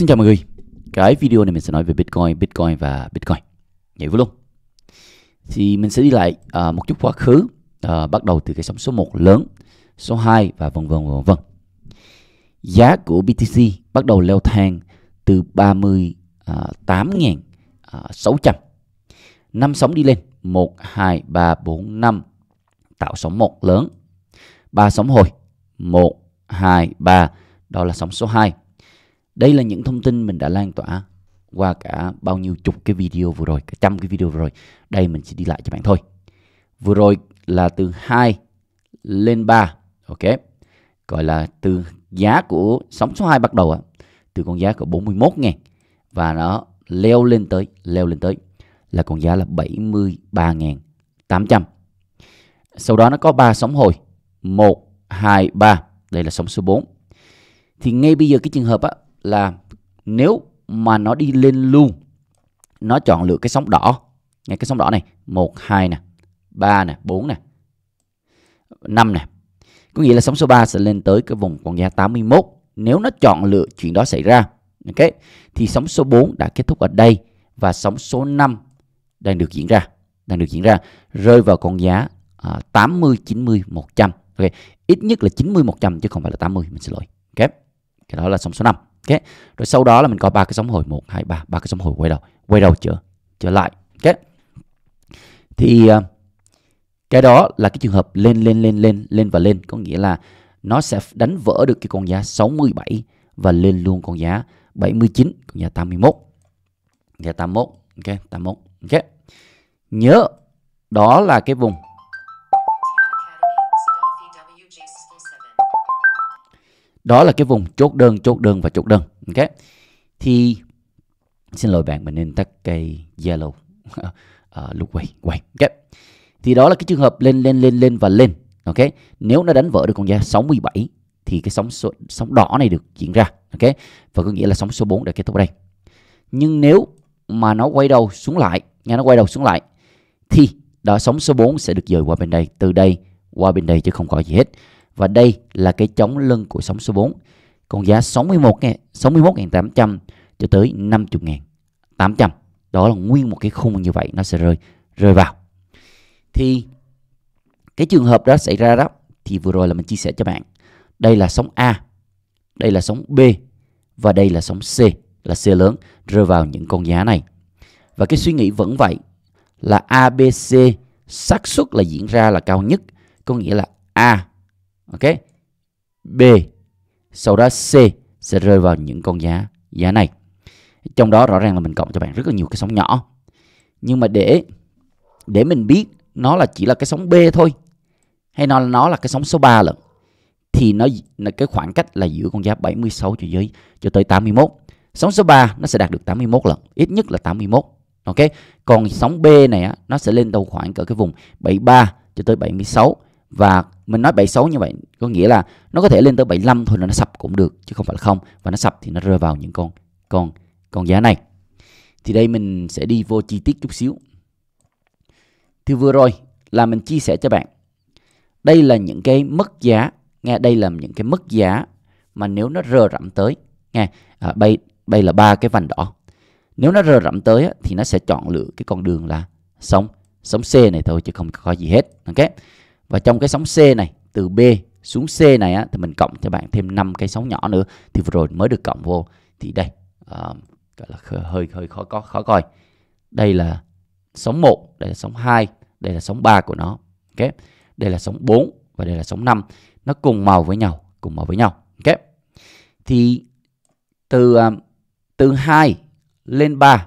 Xin chào mọi người Cái video này mình sẽ nói về Bitcoin, Bitcoin và Bitcoin Nhảy vô luôn Thì mình sẽ đi lại uh, một chút quá khứ uh, Bắt đầu từ cái sóng số 1 lớn Số 2 và vân vân vân vân Giá của BTC bắt đầu leo thang từ 38.600 à, năm sóng đi lên 1, 2, 3, 4, 5 Tạo sóng 1 lớn ba sóng hồi 1, 2, 3 Đó là sóng số 2 đây là những thông tin mình đã lan tỏa qua cả bao nhiêu chục cái video vừa rồi, cả trăm cái video vừa rồi. Đây mình sẽ đi lại cho bạn thôi. Vừa rồi là từ 2 lên 3, ok. Gọi là từ giá của sóng số 2 bắt đầu á, từ con giá của 41 ngàn và nó leo lên tới, leo lên tới là con giá là 73.800. Sau đó nó có 3 sóng hồi, 1, 2, 3, đây là sóng số 4. Thì ngay bây giờ cái trường hợp á, là nếu mà nó đi lên luôn nó chọn lựa cái sóng đỏ nghe cái sóng đỏ này một hai nè ba nè bốn nè năm nè có nghĩa là sóng số 3 sẽ lên tới cái vùng quảng gia 81 nếu nó chọn lựa chuyện đó xảy ra ok thì sóng số 4 đã kết thúc ở đây và sóng số 5 đang được diễn ra đang được diễn ra rơi vào con giá à, 80 90 100 ok ít nhất là 90 100 chứ không phải là 80 mình xin lỗi ok cái đó là sóng số 5 ok rồi sau đó là mình có ba cái sóng hồi một hai ba ba cái sóng hồi quay đầu quay đầu trở trở lại ok thì à, cái đó là cái trường hợp lên lên lên lên lên và lên có nghĩa là nó sẽ đánh vỡ được cái con giá 67 và lên luôn con giá 79 con giá 81 giá 81 ok 81 ok nhớ đó là cái vùng đó là cái vùng chốt đơn chốt đơn và chốt đơn ok thì xin lỗi bạn mình nên tắt cây yellow uh, lúc quay quay ok thì đó là cái trường hợp lên lên lên lên và lên ok nếu nó đánh vỡ được con giá 67 thì cái sóng số, sóng đỏ này được diễn ra ok và có nghĩa là sóng số 4 đã kết thúc ở đây nhưng nếu mà nó quay đầu xuống lại nghe nó quay đầu xuống lại thì đó sóng số 4 sẽ được dời qua bên đây từ đây qua bên đây chứ không có gì hết và đây là cái chống lưng của sóng số 4 còn giá 61 nghe 61.800 cho tới 50.800 đó là nguyên một cái khung như vậy nó sẽ rơi rơi vào thì cái trường hợp đó xảy ra đó thì vừa rồi là mình chia sẻ cho bạn đây là sóng A đây là sóng B và đây là sóng C là C lớn rơi vào những con giá này và cái suy nghĩ vẫn vậy là ABC xác suất là diễn ra là cao nhất có nghĩa là A ok b sau đó c sẽ rơi vào những con giá giá này trong đó rõ ràng là mình cộng cho bạn rất là nhiều cái sóng nhỏ nhưng mà để để mình biết nó là chỉ là cái sóng b thôi hay nó nó là cái sóng số 3 lận thì nó cái khoảng cách là giữa con giá 76 cho dưới cho tới 81. Sóng số 3 nó sẽ đạt được 81 lần, ít nhất là 81. Ok. Còn sóng B này á nó sẽ lên đâu khoảng cỡ cái vùng 73 cho tới 76 và mình nói 76 như vậy có nghĩa là nó có thể lên tới 75 thôi là nó sập cũng được chứ không phải là không và nó sập thì nó rơi vào những con con con giá này thì đây mình sẽ đi vô chi tiết chút xíu thì vừa rồi là mình chia sẻ cho bạn đây là những cái mất giá nghe đây là những cái mất giá mà nếu nó rờ rậm tới nghe à, bay đây là ba cái vành đỏ nếu nó rờ rậm tới thì nó sẽ chọn lựa cái con đường là sống sống C này thôi chứ không có gì hết ok và trong cái sóng C này từ B xuống C này á, thì mình cộng cho bạn thêm 5 cái sóng nhỏ nữa thì vừa rồi mới được cộng vô. Thì đây uh, gọi là hơi hơi khó có khó, coi. Đây là sóng 1, đây là sóng 2, đây là sóng 3 của nó. Ok. Đây là sóng 4 và đây là sóng 5. Nó cùng màu với nhau, cùng màu với nhau. Ok. Thì từ uh, từ 2 lên 3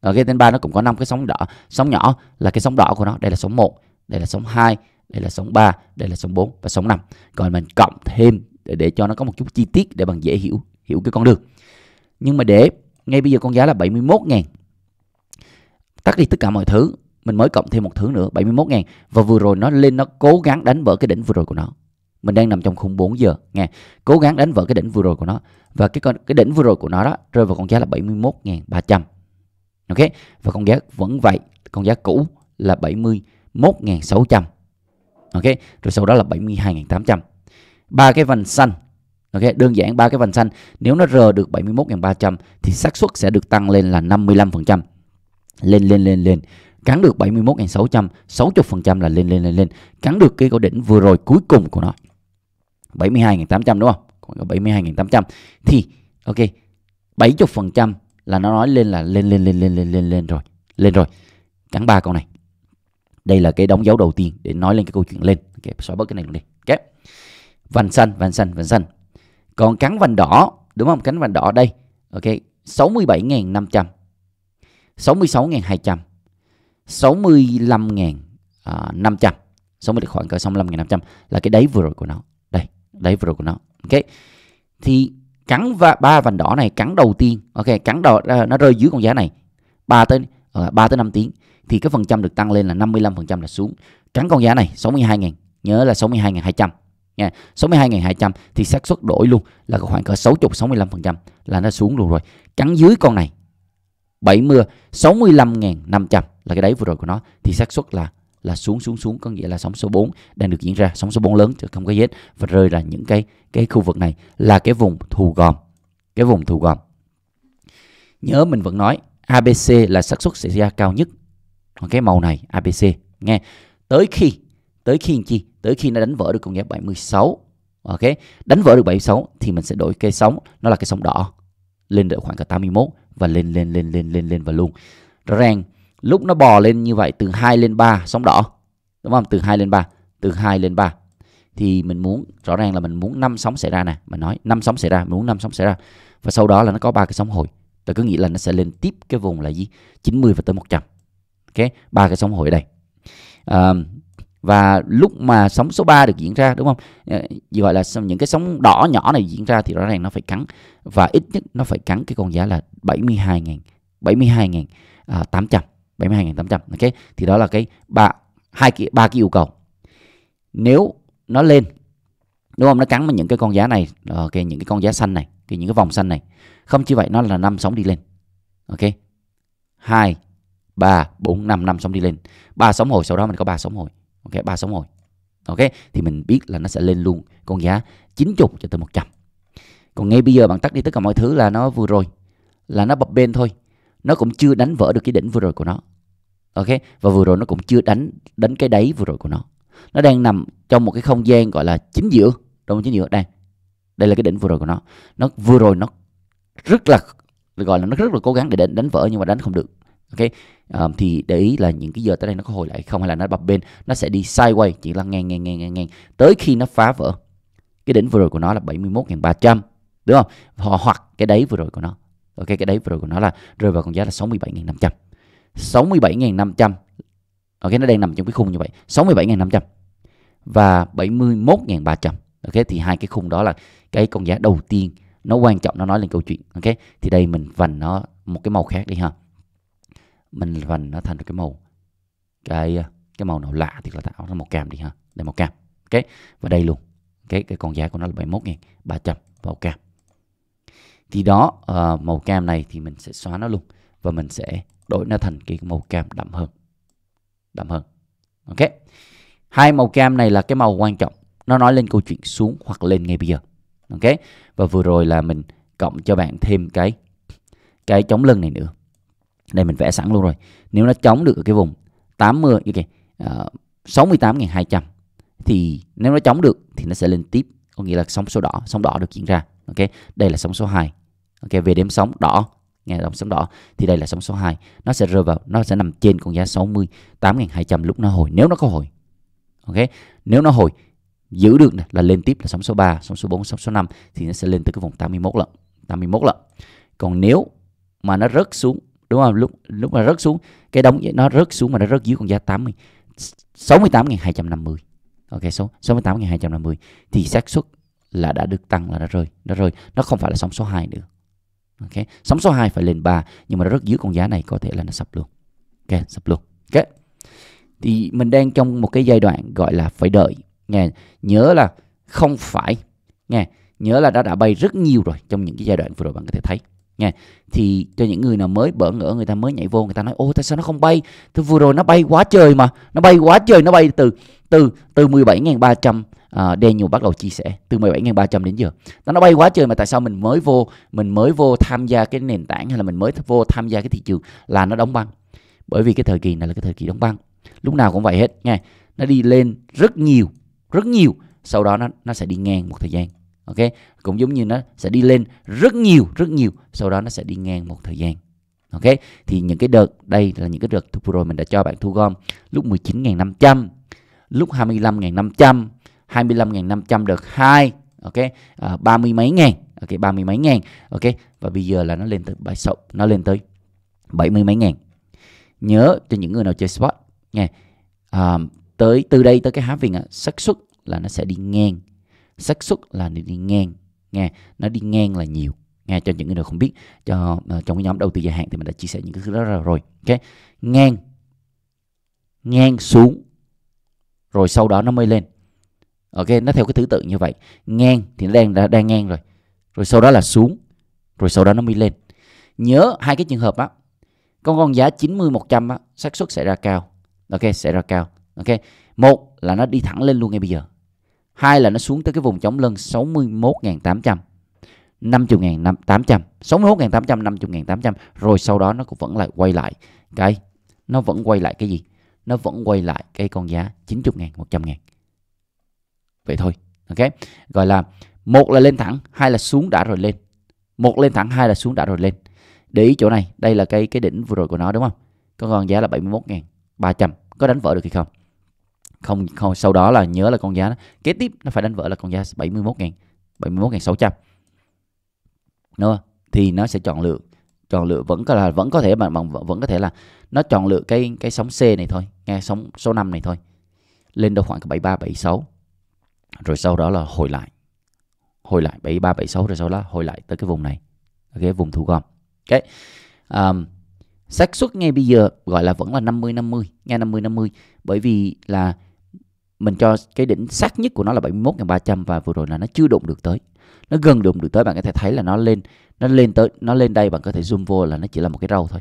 ở cái tên 3 nó cũng có năm cái sóng đỏ, sóng nhỏ là cái sóng đỏ của nó, đây là sóng 1, đây là sóng 2, đây là sóng 3, đây là sóng 4 và sóng 5. Còn mình cộng thêm để, để cho nó có một chút chi tiết để bạn dễ hiểu hiểu cái con đường. Nhưng mà để ngay bây giờ con giá là 71 ngàn Tắt đi tất cả mọi thứ, mình mới cộng thêm một thứ nữa 71 ngàn và vừa rồi nó lên nó cố gắng đánh vỡ cái đỉnh vừa rồi của nó. Mình đang nằm trong khung 4 giờ nghe. Cố gắng đánh vỡ cái đỉnh vừa rồi của nó và cái con cái đỉnh vừa rồi của nó đó rơi vào con giá là 71.300. Ok? Và con giá vẫn vậy, con giá cũ là 71.600 ok rồi sau đó là 72.800 ba cái vành xanh ok đơn giản ba cái vành xanh nếu nó r được 71.300 thì xác suất sẽ được tăng lên là 55% lên lên lên lên cắn được 71.600 60% là lên lên lên lên cắn được cái cổ đỉnh vừa rồi cuối cùng của nó 72.800 đúng không còn có 72.800 thì ok 70% là nó nói lên là lên lên lên lên lên lên lên rồi lên rồi cắn ba con này đây là cái đóng dấu đầu tiên để nói lên cái câu chuyện lên ok xóa bớt cái này luôn đi ok vành xanh vành xanh vành xanh còn cắn vành đỏ đúng không cánh vành đỏ đây ok 67.500 66.200 65.500 60 khoảng cỡ 65.500 là cái đáy vừa rồi của nó đây đáy vừa rồi của nó ok thì cắn và ba vành đỏ này cắn đầu tiên ok cắn đầu à, nó rơi dưới con giá này ba tới uh, ờ, 3 tới 5 tiếng thì cái phần trăm được tăng lên là 55% là xuống. Trắng con giá này 62.000, nhớ là 62.200 nha. 62.200 thì xác suất đổi luôn là khoảng cỡ 60 65% là nó xuống luôn rồi. Cắn dưới con này 70 65.500 là cái đáy vừa rồi của nó thì xác suất là là xuống xuống xuống có nghĩa là sóng số 4 đang được diễn ra sóng số 4 lớn chứ không có hết và rơi ra những cái cái khu vực này là cái vùng thu gom cái vùng thu gom nhớ mình vẫn nói ABC là xác suất xảy ra cao nhất còn cái màu này ABC nghe tới khi tới khi chi tới khi nó đánh vỡ được con giáp 76 ok đánh vỡ được 76 thì mình sẽ đổi cây sóng nó là cây sóng đỏ lên được khoảng cả 81 và lên lên lên lên lên lên và luôn rõ ràng lúc nó bò lên như vậy từ 2 lên 3 sóng đỏ đúng không từ 2 lên 3 từ 2 lên 3 thì mình muốn rõ ràng là mình muốn năm sóng xảy ra nè mình nói năm sóng xảy ra mình muốn năm sóng xảy ra và sau đó là nó có ba cái sóng hồi tôi cứ nghĩ là nó sẽ lên tiếp cái vùng là gì 90 và tới 100 ok ba cái sóng hồi đây à, và lúc mà sóng số 3 được diễn ra đúng không gì à, gọi là những cái sóng đỏ nhỏ này diễn ra thì rõ ràng nó phải cắn và ít nhất nó phải cắn cái con giá là 72.000 72.000 à, 800 72.800 ok thì đó là cái ba hai cái ba cái yêu cầu nếu nó lên đúng không nó cắn vào những cái con giá này ờ, ok những cái con giá xanh này vì những cái vòng xanh này không chỉ vậy nó là năm sóng đi lên ok hai ba bốn năm năm sóng đi lên ba sóng hồi sau đó mình có ba sóng hồi ok ba sóng hồi ok thì mình biết là nó sẽ lên luôn con giá 90 cho tới 100 còn ngay bây giờ bạn tắt đi tất cả mọi thứ là nó vừa rồi là nó bập bên thôi nó cũng chưa đánh vỡ được cái đỉnh vừa rồi của nó ok và vừa rồi nó cũng chưa đánh đánh cái đáy vừa rồi của nó nó đang nằm trong một cái không gian gọi là chính giữa trong chính giữa đang đây là cái đỉnh vừa rồi của nó nó vừa rồi nó rất là gọi là nó rất là cố gắng để đánh, đánh vỡ nhưng mà đánh không được ok um, thì để ý là những cái giờ tới đây nó có hồi lại không hay là nó bập bên nó sẽ đi sideways chỉ là ngang ngang ngang ngang ngang tới khi nó phá vỡ cái đỉnh vừa rồi của nó là 71.300 đúng không hoặc cái đáy vừa rồi của nó ok cái đáy vừa rồi của nó là rơi vào con giá là 67.500 67.500 ok nó đang nằm trong cái khung như vậy 67.500 và 71.300 ok thì hai cái khung đó là cái con giá đầu tiên nó quan trọng nó nói lên câu chuyện ok thì đây mình vành nó một cái màu khác đi ha mình vành nó thành cái màu cái cái màu nào lạ thì là tạo ra màu cam đi ha đây màu cam ok và đây luôn cái cái con giá của nó là 71 ngàn 300 màu cam thì đó uh, màu cam này thì mình sẽ xóa nó luôn và mình sẽ đổi nó thành cái màu cam đậm hơn đậm hơn ok hai màu cam này là cái màu quan trọng nó nói lên câu chuyện xuống hoặc lên ngay bây giờ ok và vừa rồi là mình cộng cho bạn thêm cái cái chống lưng này nữa đây mình vẽ sẵn luôn rồi nếu nó chống được ở cái vùng 80 ok ờ, uh, 68.200 thì nếu nó chống được thì nó sẽ lên tiếp có nghĩa là sóng số đỏ sóng đỏ được diễn ra ok đây là sóng số 2 ok về đếm sóng đỏ nghe đồng sóng đỏ thì đây là sóng số 2 nó sẽ rơi vào nó sẽ nằm trên con giá 68.200 lúc nó hồi nếu nó có hồi ok nếu nó hồi giữ được này là lên tiếp là sóng số 3, sóng số 4, sóng số 5 thì nó sẽ lên tới cái vùng 81 lận, 81 lận. Còn nếu mà nó rớt xuống đúng không? Lúc lúc mà rớt xuống cái đóng nó rớt xuống mà nó rớt dưới con giá 80 68.250. Ok số 68.250 thì xác suất là đã được tăng là nó rơi, nó rơi. Nó không phải là sóng số 2 nữa. Ok, sóng số 2 phải lên 3 nhưng mà nó rớt dưới con giá này có thể là nó sập luôn. Ok, sập luôn. Ok. Thì mình đang trong một cái giai đoạn gọi là phải đợi nghe nhớ là không phải nghe nhớ là đã đã bay rất nhiều rồi trong những cái giai đoạn vừa rồi bạn có thể thấy nghe thì cho những người nào mới bỡ ngỡ người ta mới nhảy vô người ta nói ô tại sao nó không bay thì vừa rồi nó bay quá trời mà nó bay quá trời nó bay từ từ từ 17.300 uh, à, Daniel bắt đầu chia sẻ từ 17.300 đến giờ nó nó bay quá trời mà tại sao mình mới vô mình mới vô tham gia cái nền tảng hay là mình mới vô tham gia cái thị trường là nó đóng băng bởi vì cái thời kỳ này là cái thời kỳ đóng băng lúc nào cũng vậy hết nghe nó đi lên rất nhiều rất nhiều sau đó nó nó sẽ đi ngang một thời gian ok cũng giống như nó sẽ đi lên rất nhiều rất nhiều sau đó nó sẽ đi ngang một thời gian ok thì những cái đợt đây là những cái đợt thu rồi mình đã cho bạn thu gom lúc 19.500 lúc 25.500 25.500 đợt 2 ok à, mươi mấy ngàn ok ba mươi mấy ngàn ok và bây giờ là nó lên tới bảy sậu nó lên tới bảy mươi mấy ngàn nhớ cho những người nào chơi spot nha à, tới từ đây tới cái há viền á xác suất là nó sẽ đi ngang xác suất là nó đi ngang nghe nó đi ngang là nhiều nghe cho những người nào không biết cho uh, trong cái nhóm đầu tư dài hạn thì mình đã chia sẻ những cái thứ đó rồi ok ngang ngang xuống rồi sau đó nó mới lên ok nó theo cái thứ tự như vậy ngang thì nó đang đã đang ngang rồi rồi sau đó là xuống rồi sau đó nó mới lên nhớ hai cái trường hợp á con con giá 90 100 á xác suất sẽ ra cao ok sẽ ra cao ok một là nó đi thẳng lên luôn ngay bây giờ hai là nó xuống tới cái vùng chống lưng 61.800 50.800 61.800 50.800 rồi sau đó nó cũng vẫn lại quay lại cái nó vẫn quay lại cái gì nó vẫn quay lại cái con giá 90.000 100.000 vậy thôi ok gọi là một là lên thẳng hai là xuống đã rồi lên một lên thẳng hai là xuống đã rồi lên để ý chỗ này đây là cái cái đỉnh vừa rồi của nó đúng không có con giá là 71.300 có đánh vỡ được hay không không, không sau đó là nhớ là con giá nó, kế tiếp nó phải đánh vỡ là con giá 71.000 71.600 đúng không? thì nó sẽ chọn lựa chọn lựa vẫn có là vẫn có thể bạn bằng vẫn có thể là nó chọn lựa cái cái sóng C này thôi nghe sóng số 5 này thôi lên đâu khoảng 73 76 rồi sau đó là hồi lại hồi lại 73 76 rồi sau đó hồi lại tới cái vùng này cái vùng thu gom ok um, xác suất ngay bây giờ gọi là vẫn là 50 50 nghe 50 50 bởi vì là mình cho cái đỉnh sát nhất của nó là 71.300 và vừa rồi là nó chưa đụng được tới nó gần đụng được tới bạn có thể thấy là nó lên nó lên tới nó lên đây bạn có thể zoom vô là nó chỉ là một cái râu thôi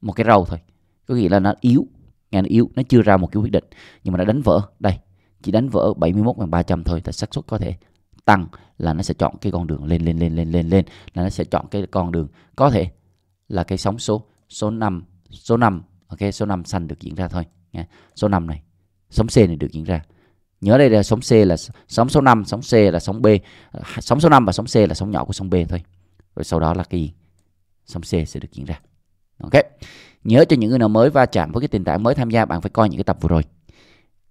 một cái râu thôi có nghĩa là nó yếu nghe nó yếu nó chưa ra một cái quyết định nhưng mà nó đánh vỡ đây chỉ đánh vỡ 71.300 thôi thì xác suất có thể tăng là nó sẽ chọn cái con đường lên lên lên lên lên lên là nó sẽ chọn cái con đường có thể là cái sóng số số 5 số 5 ok số 5 xanh được diễn ra thôi nha. số 5 này sóng C này được diễn ra nhớ đây là sóng C là sóng số 5 sóng C là sóng B sóng số 5 và sóng C là sóng nhỏ của sóng B thôi rồi sau đó là cái gì sóng C sẽ được diễn ra ok nhớ cho những người nào mới va chạm với cái nền tảng mới tham gia bạn phải coi những cái tập vừa rồi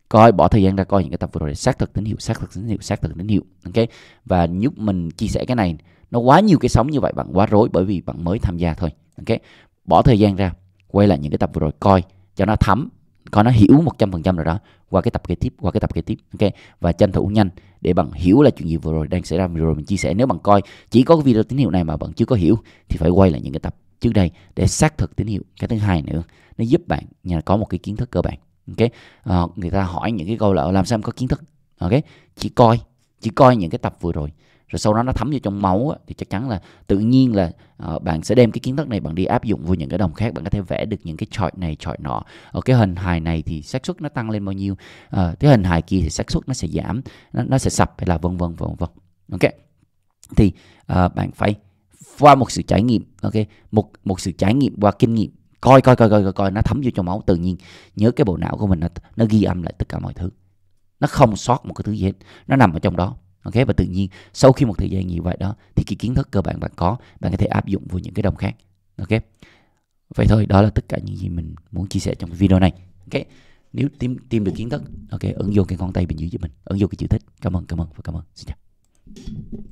coi bỏ thời gian ra coi những cái tập vừa rồi để xác thực tín hiệu xác thực tín hiệu xác thực tín hiệu ok và nhúc mình chia sẻ cái này nó quá nhiều cái sóng như vậy bạn quá rối bởi vì bạn mới tham gia thôi ok bỏ thời gian ra quay lại những cái tập vừa rồi coi cho nó thấm coi nó hiểu 100% rồi đó qua cái tập kế tiếp qua cái tập kế tiếp ok và tranh thủ nhanh để bạn hiểu là chuyện gì vừa rồi đang xảy ra vừa rồi mình chia sẻ nếu bạn coi chỉ có cái video tín hiệu này mà bạn chưa có hiểu thì phải quay lại những cái tập trước đây để xác thực tín hiệu cái thứ hai nữa nó giúp bạn nhà có một cái kiến thức cơ bản ok à, người ta hỏi những cái câu là làm sao em có kiến thức ok chỉ coi chỉ coi những cái tập vừa rồi rồi sau đó nó thấm vô trong máu á, thì chắc chắn là tự nhiên là uh, bạn sẽ đem cái kiến thức này bạn đi áp dụng vào những cái đồng khác bạn có thể vẽ được những cái chọi này chọi nọ ở cái hình hài này thì xác suất nó tăng lên bao nhiêu uh, cái hình hài kia thì xác suất nó sẽ giảm nó, nó sẽ sập hay là vân vân vân vân ok thì uh, bạn phải qua một sự trải nghiệm ok một một sự trải nghiệm qua kinh nghiệm coi coi coi coi coi, coi nó thấm vô trong máu tự nhiên nhớ cái bộ não của mình nó, nó ghi âm lại tất cả mọi thứ nó không sót một cái thứ gì hết nó nằm ở trong đó ok và tự nhiên sau khi một thời gian như vậy đó thì cái kiến thức cơ bản bạn có bạn có thể áp dụng vào những cái đồng khác ok vậy thôi đó là tất cả những gì mình muốn chia sẻ trong cái video này ok nếu tìm tìm được kiến thức ok ứng vô cái con tay bên dưới giúp mình ứng vô cái chữ thích cảm ơn cảm ơn và cảm ơn xin chào